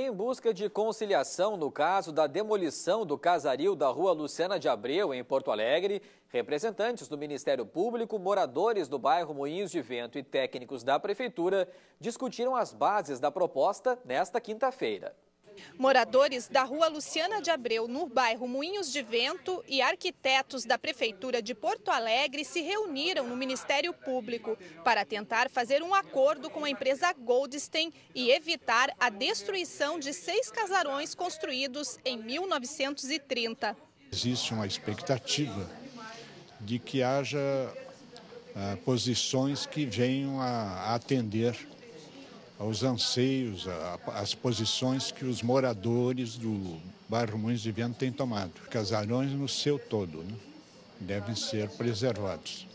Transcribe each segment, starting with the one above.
Em busca de conciliação no caso da demolição do casaril da rua Luciana de Abreu, em Porto Alegre, representantes do Ministério Público, moradores do bairro Moinhos de Vento e técnicos da Prefeitura discutiram as bases da proposta nesta quinta-feira. Moradores da rua Luciana de Abreu, no bairro Moinhos de Vento, e arquitetos da Prefeitura de Porto Alegre se reuniram no Ministério Público para tentar fazer um acordo com a empresa Goldstein e evitar a destruição de seis casarões construídos em 1930. Existe uma expectativa de que haja ah, posições que venham a atender aos anseios, às posições que os moradores do bairro Muniz de Viana têm tomado. Casarões no seu todo né? devem ser preservados.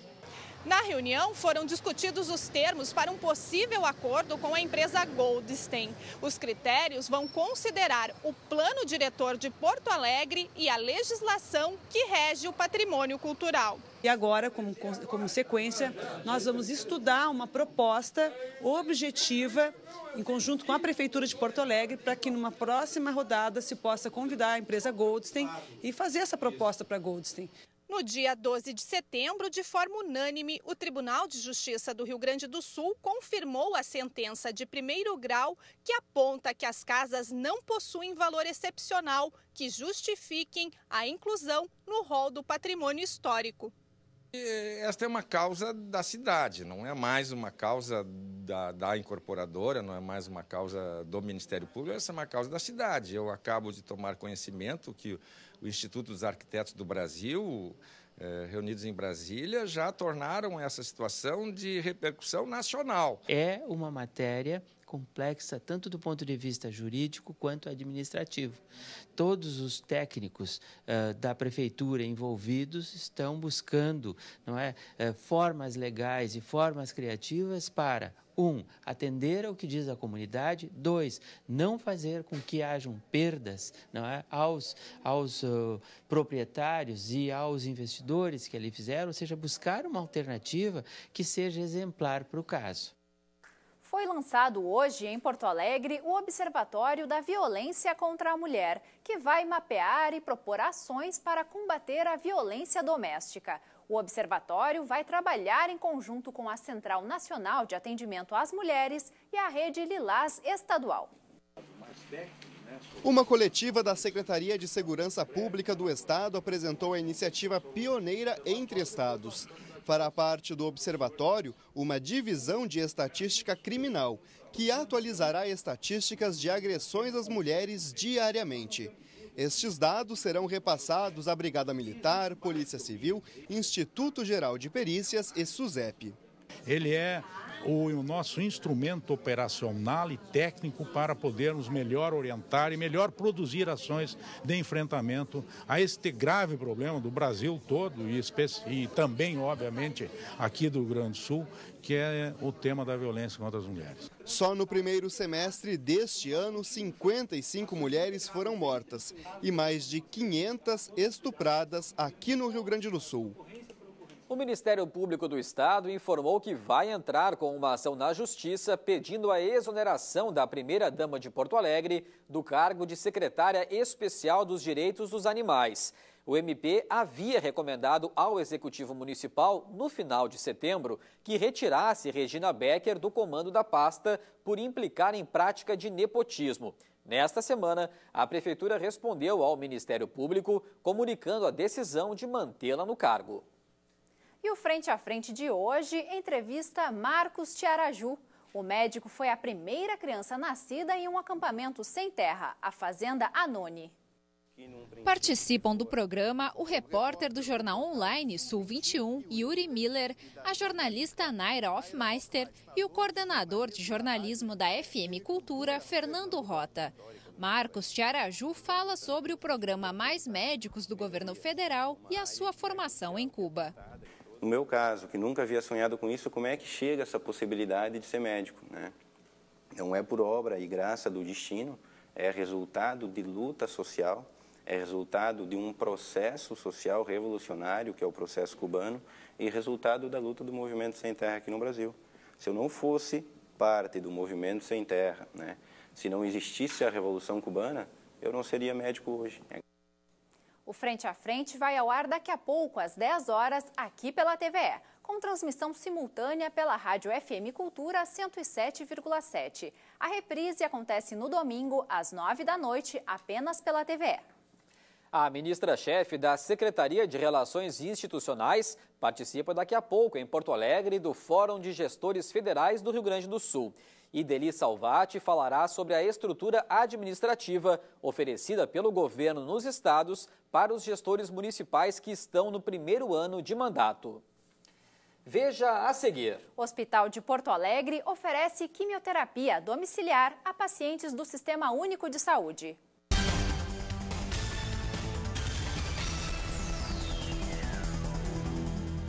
Na reunião foram discutidos os termos para um possível acordo com a empresa Goldstein. Os critérios vão considerar o plano diretor de Porto Alegre e a legislação que rege o patrimônio cultural. E agora, como, como sequência, nós vamos estudar uma proposta objetiva em conjunto com a Prefeitura de Porto Alegre para que numa próxima rodada se possa convidar a empresa Goldstein e fazer essa proposta para Goldstein. No dia 12 de setembro, de forma unânime, o Tribunal de Justiça do Rio Grande do Sul confirmou a sentença de primeiro grau que aponta que as casas não possuem valor excepcional que justifiquem a inclusão no rol do patrimônio histórico. Esta é uma causa da cidade, não é mais uma causa da, da, incorporadora, não é mais uma causa do Ministério Público, essa é uma causa da cidade. Eu acabo de tomar conhecimento que o Instituto dos Arquitetos do Brasil, eh, reunidos em Brasília, já tornaram essa situação de repercussão nacional. É uma matéria complexa, tanto do ponto de vista jurídico quanto administrativo. Todos os técnicos uh, da prefeitura envolvidos estão buscando não é, uh, formas legais e formas criativas para um, atender ao que diz a comunidade. Dois, não fazer com que hajam perdas não é? aos, aos uh, proprietários e aos investidores que ali fizeram, ou seja, buscar uma alternativa que seja exemplar para o caso. Foi lançado hoje em Porto Alegre o Observatório da Violência contra a Mulher, que vai mapear e propor ações para combater a violência doméstica. O observatório vai trabalhar em conjunto com a Central Nacional de Atendimento às Mulheres e a Rede Lilás Estadual. Uma coletiva da Secretaria de Segurança Pública do Estado apresentou a iniciativa pioneira entre estados fará parte do observatório uma divisão de estatística criminal, que atualizará estatísticas de agressões às mulheres diariamente. Estes dados serão repassados à Brigada Militar, Polícia Civil, Instituto Geral de Perícias e SUSEP. Ele é o nosso instrumento operacional e técnico para podermos melhor orientar e melhor produzir ações de enfrentamento a este grave problema do Brasil todo e, e também, obviamente, aqui do Rio Grande do Sul, que é o tema da violência contra as mulheres. Só no primeiro semestre deste ano, 55 mulheres foram mortas e mais de 500 estupradas aqui no Rio Grande do Sul. O Ministério Público do Estado informou que vai entrar com uma ação na Justiça pedindo a exoneração da primeira-dama de Porto Alegre do cargo de secretária especial dos direitos dos animais. O MP havia recomendado ao Executivo Municipal, no final de setembro, que retirasse Regina Becker do comando da pasta por implicar em prática de nepotismo. Nesta semana, a Prefeitura respondeu ao Ministério Público, comunicando a decisão de mantê-la no cargo. E o Frente a Frente de hoje entrevista Marcos Tiaraju. O médico foi a primeira criança nascida em um acampamento sem terra, a Fazenda Anoni. Participam do programa o repórter do jornal online Sul 21, Yuri Miller, a jornalista Naira Hoffmeister e o coordenador de jornalismo da FM Cultura, Fernando Rota. Marcos Tiaraju fala sobre o programa Mais Médicos do governo federal e a sua formação em Cuba. No meu caso, que nunca havia sonhado com isso, como é que chega essa possibilidade de ser médico? Né? Não é por obra e graça do destino, é resultado de luta social, é resultado de um processo social revolucionário, que é o processo cubano, e resultado da luta do movimento sem terra aqui no Brasil. Se eu não fosse parte do movimento sem terra, né? se não existisse a Revolução Cubana, eu não seria médico hoje. É o Frente a Frente vai ao ar daqui a pouco, às 10 horas, aqui pela TVE, com transmissão simultânea pela Rádio FM Cultura 107,7. A reprise acontece no domingo, às 9 da noite, apenas pela TVE. A ministra-chefe da Secretaria de Relações Institucionais participa daqui a pouco em Porto Alegre do Fórum de Gestores Federais do Rio Grande do Sul. E Deli Salvati falará sobre a estrutura administrativa oferecida pelo governo nos estados para os gestores municipais que estão no primeiro ano de mandato. Veja a seguir. O Hospital de Porto Alegre oferece quimioterapia domiciliar a pacientes do Sistema Único de Saúde.